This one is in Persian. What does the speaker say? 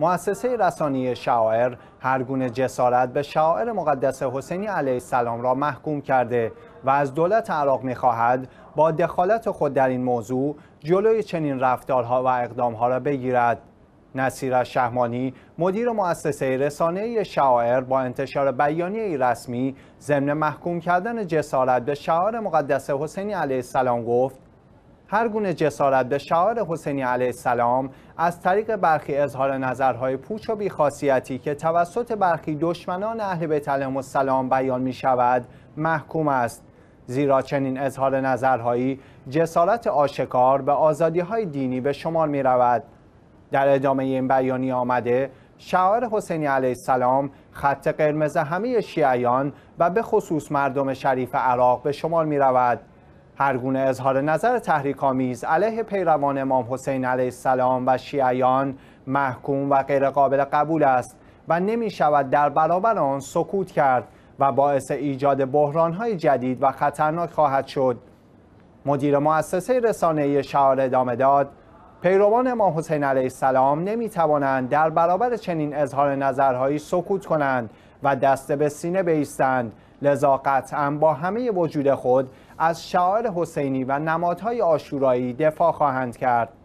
مؤسسه رسانی شاعر هرگونه جسارت به شاعر مقدس حسینی علیه السلام را محکوم کرده و از دولت عراق میخواهد با دخالت خود در این موضوع جلوی چنین رفتارها و اقدامها را بگیرد نصیر شهمانی مدیر مؤسسه رسانه شاعر با انتشار بیانیه رسمی ضمن محکوم کردن جسارت به شاعر مقدس حسینی علیه السلام گفت هر گونه جسارت به شعار حسینی علیه السلام از طریق برخی اظهار نظرهای پوچ و بیخاصیتی که توسط برخی دشمنان اهل بیت علیهم السلام بیان می شود محکوم است زیرا چنین اظهار نظرهایی جسارت آشکار به آزادی های دینی به شمار می رود در ادامه این بیانیه آمده شعار حسینی علیه السلام خط قرمز همه شیعیان و به خصوص مردم شریف عراق به شمار می رود هرگونه اظهار نظر تحریک‌آمیز علیه پیروان امام حسین علیه السلام و شیعیان محکوم و قابل قبول است و نمی شود در برابر آن سکوت کرد و باعث ایجاد بحرانهای جدید و خطرناک خواهد شد مدیر مؤسسه رسانه شعار ادامه داد پیروان امام حسین علیه السلام نمی توانند در برابر چنین اظهار نظرهایی سکوت کنند و دست به سینه بیستند لذا قطعا با همه وجود خود از شعار حسینی و نمادهای آشورایی دفاع خواهند کرد